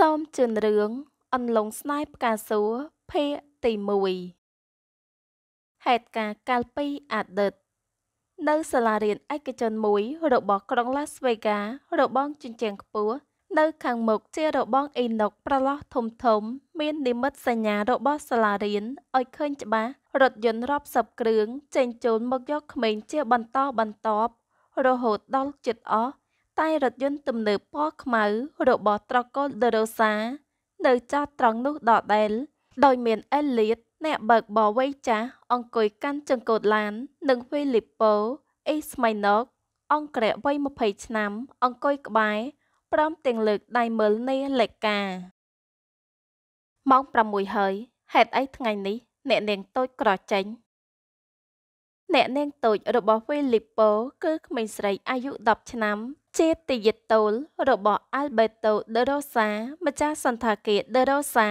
សូមជឿនរឿងអន្លង់ស្នេហ៍ផ្កាសួរភាគទី1ហេតុការណ៍កាលពីអតីតនៅសាលារៀនឯកជនមួយរបស់ក្រុង Las Vegas របងជញ្ជាំងខ្ពស់នៅខាងមុខជារបងអ៊ីណុកប្រឡោះធំធំ មាននិមិត្តសញ្ញារបស់សាលារៀនឲ្យឃើញច្បាស់រថយន្តរាប់សិបគ្រឿងចេញចូលមកយកក្មេងជាបន្តបន្ទាប់រហូតដល់ជិតអស់តែរថយន្តទំនើបពណ៌ខ្មៅរបស់ត្រកូលដេរូសា នៅចតត្រង់នោះដដែល ដោយមានអេលៀតអ្នកបើកបរវ័យចាស់អង្គុយកាន់ចង្កូតឡាន និងហ្វីលីប៉ូអេស្មៃណុកអង្គរៈវ័យ20ឆ្នាំ អង្គុយក្បែរព្រមទាំងលើកដៃមើលនាលេខាម៉ោង6ហើយហេតុអីថ្ងៃនេះអ្នកនាងតូចក្រចេញអ្នកនាងតូច របស់វីលីប៉ូគឺក្មេងស្រីអាយុ10ឆ្នាំជាទីយតូលរបស់ Alberto De Rosa ម្ចាស់សន្តាគារ De Rosa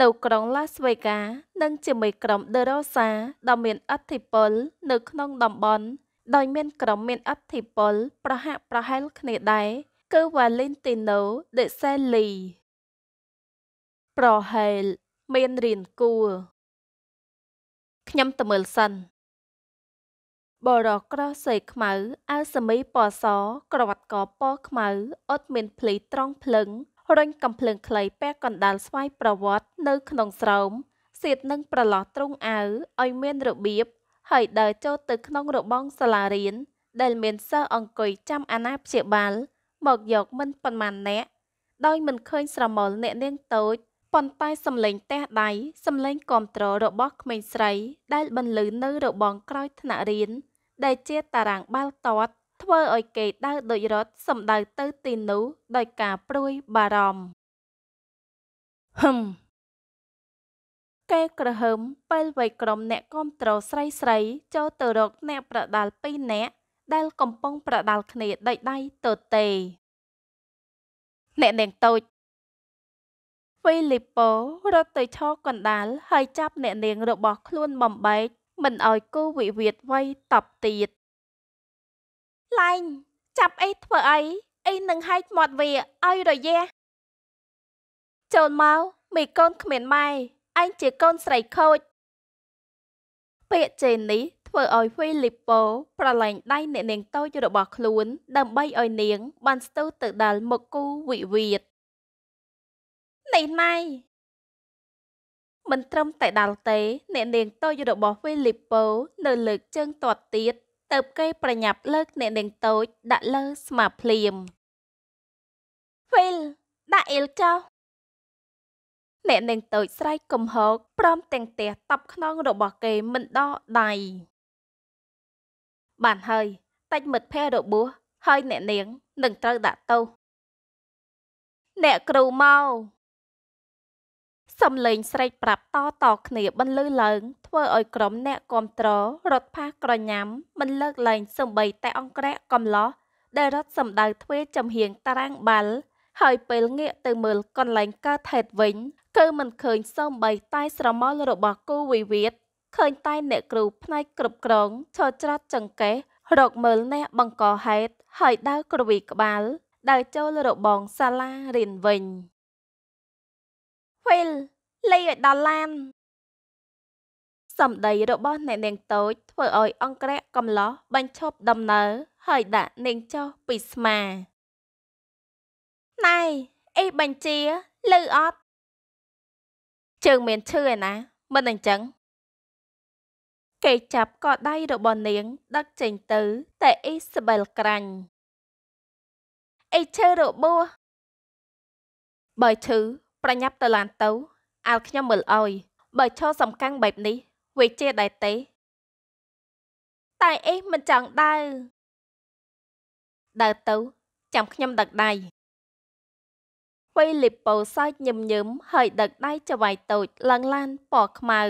នៅក្រុង Las Vegas និងជាមួយក្រុម De Rosa ដ៏មានឥទ្ធិពលនៅក្នុងតំបន់ដោយមានក្រុមមានឥទ្ធិពលប្រហាក់ប្រហែលគ្នាដែរគឺ Valentino De Selly ប្រហែលមានរៀនគួរខ្ញុំទៅមើលសិនបរោះក្រសីខ្មៅអាវសមីពណ៌សក្រវ៉ាត់កពណ៌ខ្មៅអត់មានភ្លីត្រង់ភ្លឹងរញ កំភ្លើងខ្លីពះកណ្ដាលស្វ័យប្រវត្តិនៅក្នុងស្រោមសៀតនឹងប្រឡោះទ្រុងអាវឲ្យមានរបៀបហើយដើរចូលទៅក្នុងរបងសាលារៀនដែលមានសិស្សអង្គុយចាំអាណាព្យាបាល មកយកមិនប៉ុន្មានអ្នកដោយមិនឃើញស្រមោលអ្នកនាងតូចប៉ុន្តែសំឡេងទះដៃសំឡេងគាំទ្ររបស់ក្មេងស្រី ដែលបន្លឺនៅរបងក្រោយថ្នាក់រៀនដែលជាតារាងបាល់ទាត់ធ្វើឲ្យគេដើរដូចរត់សំដៅទៅទីនោះដោយការព្រួយបារម្ភហឹមគេក្រហើមពេលវ័យក្រុមអ្នកគាំទ្រស្រីស្រីចូលទៅរក អ្នក ប្រដាល់ពីរនាក់ដែល កំពុង ប្រដាល់គ្នាដូចដៃទទេអ្នកនាងតូចហ្វីលីប៉ូរត់ទៅឈរកណ្ដាលហើយចាប់ អ្នកនាងរបស់ខ្លួនបំបែកមិនឲ្យគូវិវាទវ័យតបទៀតឡែង ចាប់អីធ្វើអីអីនឹងហែកមាត់វាឲ្យរយះចូលមកមីកូនគ្មានម៉ែឯងជាកូនស្រីខូច ពាក្យចេននេះធ្វើឲ្យហ្វីលីប៉ូប្រឡែងដៃ អ្នកនាងតូចរបស់ខ្លួន ដើម្បីឲ្យនាង បានស្ទុះទៅដល់មុខគូវិវាទនេះណៃមិនត្រឹមតែដាល់ទេអ្នកនាងតូចរបស់វីលីប៉ូនៅលើកជើងទាត់ទៀតទៅគេប្រញាប់លើក អ្នកនាងតូចដាក់លើស្មាភ្លាមហ្វីលដាក់អ៊ីលចោលអ្នកនាងតូចស្រែកកំហកព្រមទាំងទះតប់ខ្នងរបស់គេមិនដកដៃបានហើយ តែមិត្តភ័ក្ដិរបួសហើយអ្នកនាងនឹងត្រូវដាក់ទោសអ្នកគ្រូមកសំឡេងស្រែកប្រាប់តតគ្នាបន្លឺឡើងធ្វើឲ្យក្រុមអ្នកគាំទ្ររត់ផាសក្រញាំមិនលើកលែងសម្បី តែអង្គរៈកំឡោះដែលរត់សម្ដៅទ្វេចំហៀងតារាងបាល់ហើយពេលងាកទៅមើលកន្លែងកើតហេតុវិញ គឺមិនឃើញសម្បីតែស្រមោលរបស់គូវិវាទឃើញ តែ អ្នកគ្រូផ្នែកគ្រប់គ្រងឈរច្រត់ចង្កេះរកមើលអ្នកបង្កហេតុហើយដើរគ្រវីក្បាលដើរចូលរបងសាលារៀនវិញ Well លេងឲ្យដល់ឡានសម្ដីរបស់អ្នកនាងតូច ធ្វើឲ្យអង្គរៈកំឡោះបញ្ឈប់ដំណើរហើយដាក់នាងចុះពីស្មាណៃអីបញ្ជាលឺអត់ជើងមានឈឺឯណាមិនអញ្ចឹង គេចាប់កដៃរបស់នាង ដឹកចេញទៅ តែអ៊ីសាបេលក្រាញ់អីឈឺរបួសបើឈឺប្រញាប់ទៅឡានទៅអើខ្ញុំមើលអោយបើឈរសំកាំងបែបនេះវាជាដែរទេតែអេះមិនចង់ដើរដើរទៅចាំខ្ញុំដឹកដៃវេលីប៉ូសើចញឹមញឹមហើយដឹកដៃចវាយតូចឡើងឡានពណ៌ខ្មៅ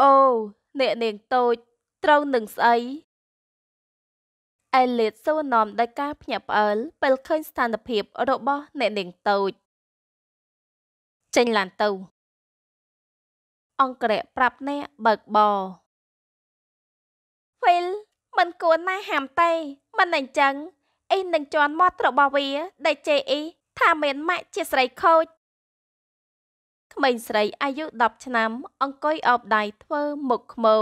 អូអ្នកនាងតូច ត្រូវនឹងស្អីអេលីតសួរនាំដោយការភ្ញាក់ផ្អើលពេលឃើញស្ថានភាពរបស់អ្នកនាងតូចចេញឡានទៅអង្គរៈប្រាប់អ្នកបើកបរវិលមិនគួរណាហាមទេមិនអញ្ចឹងអ៊ីនឹងជន់មាត់របស់វា ដែលជេអ៊ីថាមានម៉ាក់ជាស្រីខូចក្មេងស្រីអាយុ10ឆ្នាំ អង្គុយអបដៃធ្វើមុខខ្មោ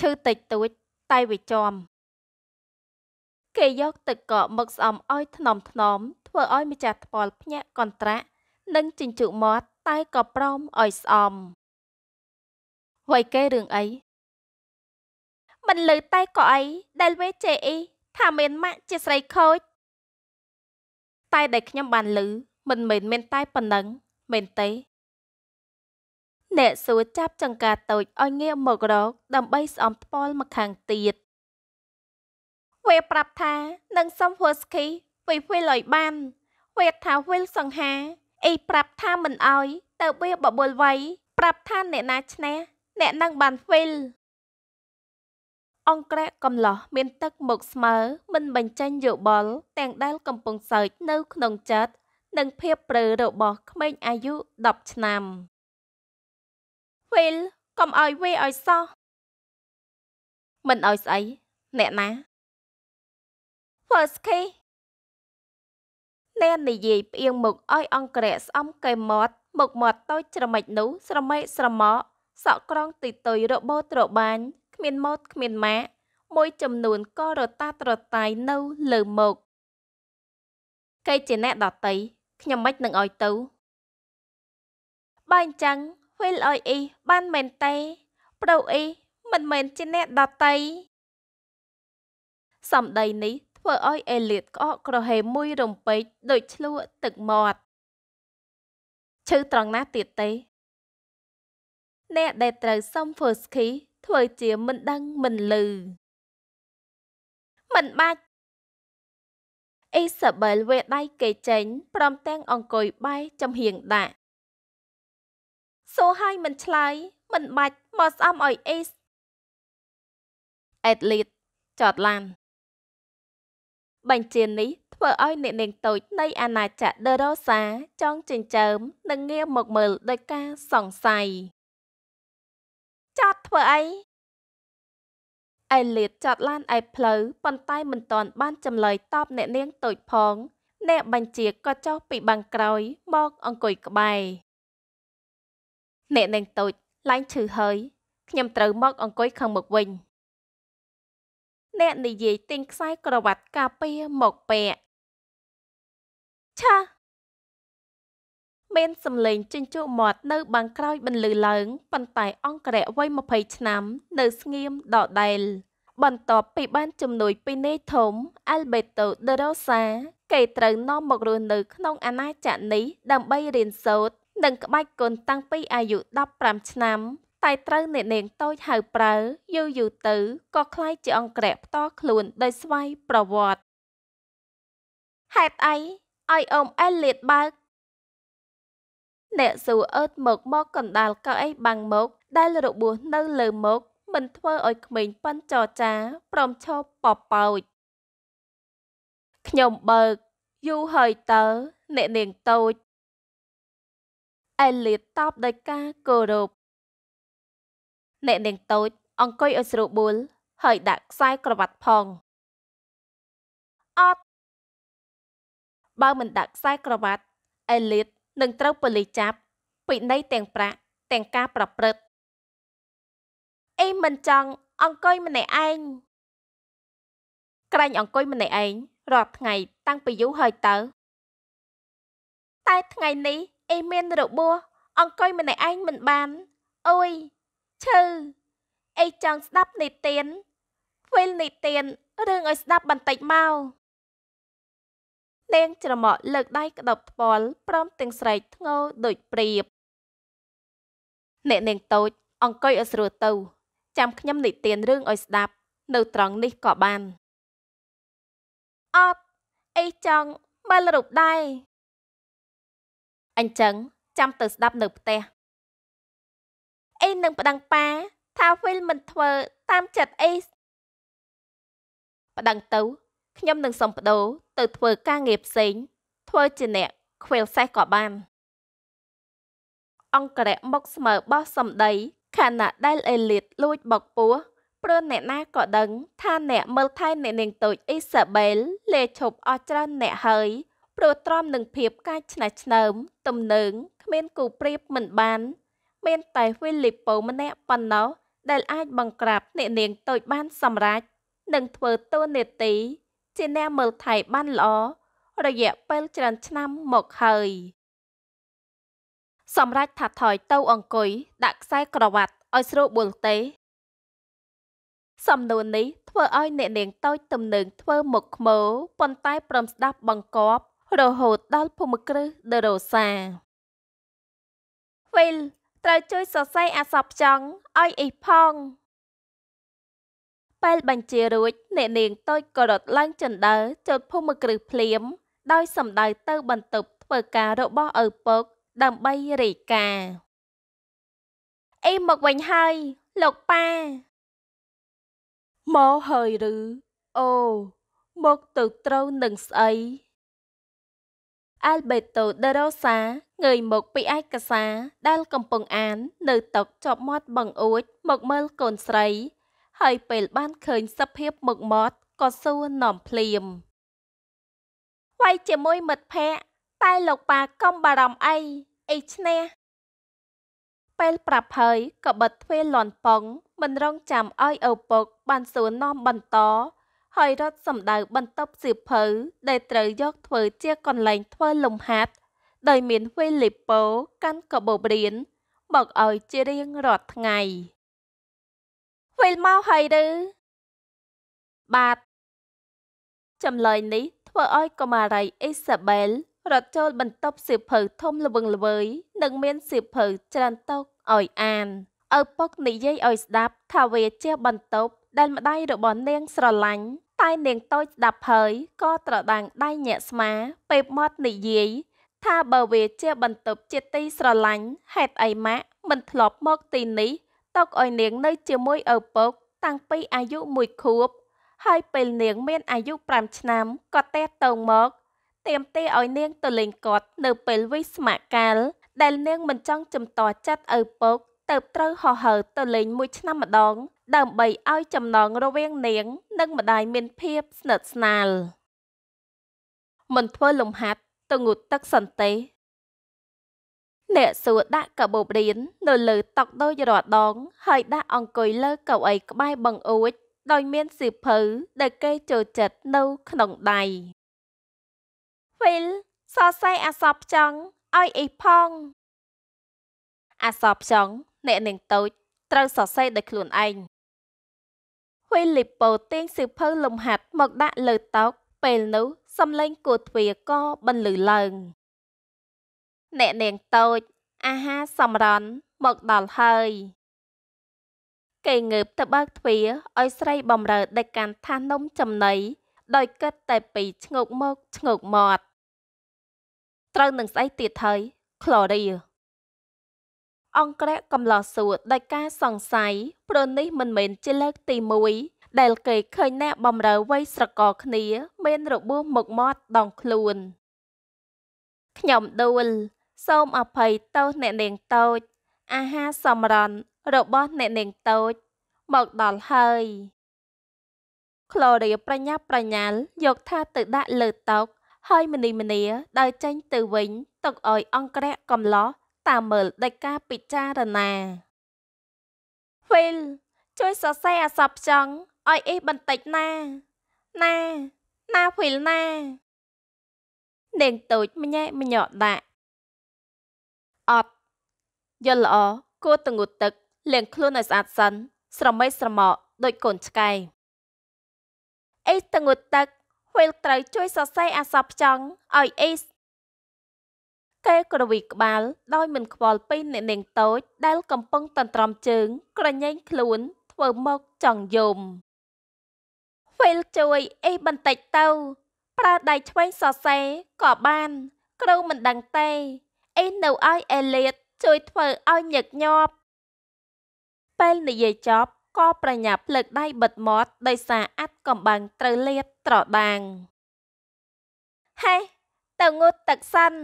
ឈឺតិចតួចតែវាចំគេយកទឹកកកមកស្អំឲ្យថ្នមថ្នមធ្វើឲ្យម្ចាស់ថ្ពាល់ភ្ញាក់កន្ត្រាក់និងចិញ្ចុមាត់តែក៏ព្រមឲ្យស្អំវ័យគេរឿងអីមិនលើតែក៏អីដែលវេជេអ៊ីថាមានម៉ាក់ជាស្រីខូច តែដែលខ្ញុំបានលើមិនមែនមានតែប៉ុណ្ណឹងមែនទេអ្នកសួរចាប់ចង្កាតូចឲ្យងាកមករកដើម្បីស្អំថ្ពាល់មកខាងទៀតវាប្រាប់ថានឹងសុំហួស្គីវិវិលឲ្យបានវាថាវិលសង្ហាអីប្រាប់ថាមិនអោយទៅវាបបុលវៃប្រាប់ថាអ្នកណាឈ្នះអ្នកនឹងបានវិលអង្គរៈកំឡោះមានទឹកមុខស្មើមិនបញ្ចេញយោបល់ទាំងដែលកំពុងសើចនៅ ក្នុងចិត្តនិងភាពព្រឺរបស់ក្មេងអាយុ10ឆ្នាំវិលកុំអោយវាឲ្យសោះមិនអោយស្អីអ្នកណា First key នាងនិយាយផ្អៀងមុខឲ្យអង្គរៈស្អំកែមាត់មុខមាត់តូចច្រមិចនោះស្រមេស្រមោកសក់ក្រងទីតុយរបូតត្របាញគ្មានម៉ូតគ្មានម៉ាកមួយចំនួនក៏រតាត្រតាយនៅលើមុខកៃជាអ្នកដតីខ្ញុំមិននឹងឲ្យទៅបើអញ្ចឹងវិលឲ្យអ៊ីបានមែនទេប្រូអ៊ីមិនមែនជាអ្នកដតីសម្ដីនេះធ្វើឲ្យអេលៀតក្អកក្រហេមួយរំពេចដូចឆ្លក់ទឹកមាត់ឈឺត្រង់ណាស់ទៀតទេ អ្នកដែលត្រូវសុំ first key ធ្វើជាមិនដឹងមិនលឺមិនបាច់អេសាបែលវេដៃគេចេញព្រមទាំងអង្គុយបែចំហៀងដាក់សួរឲ្យមិនឆ្លើយមិនបាច់មកស្អំឲ្យអេសអេតលីតចតឡានបញ្ជានេះធ្វើឲ្យអ្នកនាងតូចនៃអាណាចក្រដេរ៉ូសាចង់ចិញ្ចើមនិងងាកមកមើលដោយការសង្ស័យចតធ្វើអីអេលៀតចតឡានឯផ្លូវប៉ុន្តែមិនទាន់បានចម្លើយតបអ្នកនាងតូចផង អ្នកបញ្ជាក៏ចុះពីបាំងក្រោយមកអង្គុយក្បែរអ្នកនាងតូចឡើងឈឺហើយខ្ញុំត្រូវមកអង្គុយខាងមុខវិញអ្នកនិយាយទិញខ្សែក្រវ៉ាត់កាពីមកពាក់ឆាមានសំឡេងជញ្ជក់មាត់ នៅបាំងក្រោយបន្លឺឡើងប៉ុន្តែ អង្គរៈវ័យ20ឆ្នាំ នៅ ស្ងៀមដដែលបន្ទាប់ពីបានជំនួយពីនេធំអាល់បេតូដេរ៉ូសាគេត្រូវនាំមករស់នៅ ក្នុងអាណាចក្រនេះដើម្បីរៀនសូត្រនិងក្បាច់គុនតាំងពីអាយុ15ឆ្នាំតែត្រូវអ្នកនាងតូចហៅប្រើយូរយូរទៅក៏คล้ายជាអង្គរៈផ្ទាល់ខ្លួនដោយស្វ័យប្រវត្តិហេតុអីឲ្យអូមអែលលាតបើកអ្នកសួរអឺតមកមកកណ្ដាលកៅអីបាំងមកដែលរបួសនៅ លើមកមិនធ្វើឲ្យក្មេងប៉ិនចរចាព្រមឈប់ប៉ប៉ោចខ្ញុំបើកយូរហើយតើអ្នកនាងតូចអែលលាតតបដោយការគោរពអ្នកនាងតូចអង្គុយឲ្យស្រួលបួលហើយដាក់ខ្សែក្រវ៉ាត់ផងអត់បើមិនដាក់ខ្សែក្រវ៉ាត់អេលីតនឹងត្រូវប៉ូលីសចាប់ពិន័យទាំងប្រាក់ទាំងការប្រព្រឹត្តអីមិនចង់អង្គុយម្នាក់ឯងក្រែងអង្គុយម្នាក់ឯងរាល់ថ្ងៃតាំងពីយូរហើយតើតែថ្ងៃនេះអីមានរបួសអង្គុយម្នាក់ឯងមិនបានអុយឈឺអីចង់ស្ដាប់និទានពេលនិទានរឿងឲ្យស្ដាប់បន្តិចមកនាង ច្រមុះលើកដៃក្តោបថ្ពាល់ព្រមទាំងស្រែកធ្ងោដូចព្រាបអ្នកនាងតូចអង្គុយឲ្យស្រួលទៅចាំខ្ញុំនិទានរឿងឲ្យស្ដាប់នៅត្រង់នេះក៏បានអត់អីចង់មើលរូបដែរអញ្ចឹងចាំទៅស្ដាប់នៅផ្ទះអេនឹងប្តឹងប៉ាថាហ្វីលមិនធ្វើតាមចិត្តអេប្តឹងទៅ ខ្ញុំនឹងសំបដូរទៅធ្វើការងារផ្សេង ធ្វើជាអ្នកខ្វេលសេះក៏បានអង្គរៈមកស្មើបោះសំដីខណៈដែលអេលីតលួចបោកពោះព្រោះអ្នកណាក៏ដឹងថាអ្នកមើលថែអ្នកនាងតូចអ៊ីសាបេលលេឈប់អស់ច្រើនអ្នកហើយព្រោះទ្រាំនឹងភាពកាចឆ្នះឆ្នើមទំនើងគ្មានគូប្រៀបមិនបានមានតែហ្វីលីប៉ូម្នាក់ប៉ុណ្ណោះដែលអាចបង្ក្រាបអ្នកនាងតូចបាន សម្រេចនិងធ្វើតួនាទីជាអ្នកមើលថែបានល្អរយៈពេលច្រើនឆ្នាំមកហើយ សម្រាប់ថាថយទៅអង្គុយដាក់ខ្សែក្រវ៉ាត់ឲ្យស្រួលបួលទេសំណួរនេះធ្វើឲ្យអ្នកនាងតូចទំនឹងធ្វើមុខខ្មោប៉ុន្តែព្រមស្ដាប់ បង្គាប់ រហូតដល់ភូមិគ្រឹះដេរ៉ូសាវេលត្រូវជួយសរសេរអក្សរផ្ចង់ឲ្យអ៊ីផងពេលបញ្ជារួចអ្នកនាងតូចក៏រត់ឡើងចណ្ដើចុចភូមិគ្រឹះភ្លាម ដោយសម្ដៅទៅបន្ទប់ធ្វើការរបស់ឪពុកដើម្បីរាយការណ៍អ៊ីមកវិញហើយលោកប៉ាមកហើយឬអូមកទៅត្រូវនឹងស្អីអាល់បេតូដេរ៉ូសាងើយមកពីឯកសារដែលកំពុងអាននៅតុជាប់មាត់បង្អួចមកមើលកូនស្រីហើយពេលបានឃើញសភាពមុខមាត់ក៏សួរនាំភ្លាមវាយជាមួយមិត្តភ័ក្តិតែលោកប៉ាកុំបារម្ភអីអីឈ្នះពេលប្រាប់ហើយក៏បិទទ្វារលន់ប៉ុងមិនរងចាំឲ្យឪពុកបានសួរនាំបន្តហើយរត់សំដៅបន្ទប់សៀវភៅ ដែលត្រូវយកធ្វើជាកន្លែង ធ្វើលំហាត់ដោយមានវេលីប៉ូកាន់កបោបរៀនមកឲ្យជារៀងរាល់ថ្ងៃវេលមកហើយឬបាទចម្លើយនេះធ្វើឲ្យកុមារីអេសាបែលរត់ចូល បន្ទប់សៀវភៅធំល្វឹងល្វើយ និង មានសៀវភៅ ច្រើនតុកឲ្យអានឪពុកនិយាយឲ្យស្ដាប់ថាវាជាបន្ទប់ដែលម្ដាយរបស់នាងស្រឡាញ់តែនាងតូចស្ដាប់ហើយក៏ត្រដាងដៃញាក់ស្មាពេបមាត់និយាយថាបើវាជាបន្ទប់ជាទីស្រឡាញ់ហេតុអីម៉ាក់មិនធ្លាប់មកទីនេះទុកឲ្យនាងនៅជាមួយឪពុកតាំងពីអាយុ1ខួបហើយពេលនាងមានអាយុ5ឆ្នាំក៏តែទៅមកទៀមទេឲ្យនាងទៅលេងគាត់នៅពេលវិស្មកាល ដែលនាងមិនចង់ចំតចិត្តឪពុកទៅត្រូវហោះហើរទៅលេងមួយឆ្នាំម្ដងដើម្បីឲ្យចំណងរវាងនាងនិងម្ដាយមានភាពស្និទ្ធស្នាល មិនធ្វើលំហាត់ទៅងូតទឹកសន្ទេអ្នកសួរដាក់កបោបរៀននៅលើតុដោយរដងហើយដាក់អង្គុយលើកៅអីក្បែរបង្អួចដោយមានសៀវភៅដែលគេចូលចិត្តនៅក្នុងដៃវិលសរសៃអសបចង់ឲ្យអ៊ីផងអសបចង់អ្នកនាងតូចត្រូវសរសេរដោយខ្លួនឯងវីលីប៉ូទាញសៀវភៅលំហាត់មកដាក់លើតុពេលនោះសំឡេងគោទ្វារក៏បន្លឺឡើង អ្នកនាងតូចអាហារសម្រន់មកដល់ហើយគេងើបទៅបើកទ្វារឲ្យស្រីបំរើដឹកកាន់ថាសនំចំណីដោយគិតតែពីឈ្ងោកមកឈ្ងោកមាត់ត្រូវនឹងស្អីទៀតហើយ Gloria អង្គរៈកំឡោះសួរដោយការសង្ស័យព្រោះនេះមិនមែនជាលើកទី1ដែលគេឃើញអ្នកបំរើវ័យស្រកគ្នា មានរបួសមុខមាត់ដងខ្លួនខ្ញុំដួលសូមអភ័យទោសអ្នកនាងតូច អាហារសម្រន់របស់អ្នកនាងតូចមកដល់ហើយក្លរីប្រញាប់ប្រញាល់យកថាទៅដាក់លើតុហើយមនីមនាដើរចេញ ទៅវិញទុកឲ្យអង្គរៈកំឡោះតាមើលដោយការពិចារណាវិលជួយសរសេរអសបចង់ឲ្យអ៊ីបន្តិចណា ណាណាវិលណានាងតូចម្ញែម្ញក់ដាក់អត់យល់ល្អគួរទៅងូតទឹក លាងខ្លួនឲ្យស្អាតសិនស្រមៃស្រមោដោយកូនឆ្កែអ៊ីទៅងូតទឹកវិលត្រូវជួយសរសេរអសបចង់ឲ្យអ៊ីកេរក្រវីក្បាលដោយមិនខ្វល់ពីអ្នកនាងតូចដែលកំពុងតន្ទ្រាំជើង ក្រញែងខ្លួន ធ្វើមកចង់យំហ្វេលជួយអីបន្តិចទៅ ប្រើដៃឆ្វេងសរសេរក៏បានគ្រូមិនដឹងទេអីនៅឲ្យអេលៀតជួយធ្វើឲ្យញឹកញាប់ពេលនិយាយចប់ក៏ប្រញាប់លើកដៃបិទមាត់ដោយសារអាត់កំបាំងត្រូវលាតត្រដាងហេទៅងូតទឹកសិន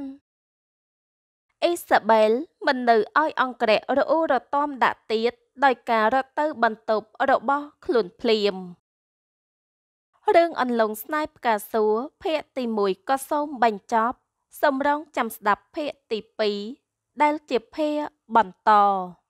អេសាបែលមិននៅឲ្យអង្គរៈរអ៊ូរទាំដាក់ទៀតដោយការរត់ទៅបន្ទប់របស់ខ្លួនភ្លាមរឿងអន្លង់ស្នាយផ្កាសួរភាគទី1ក៏សូមបញ្ចប់សម្រងចាំស្ដាប់ភាគទី2ដែលជាភាគបន្ត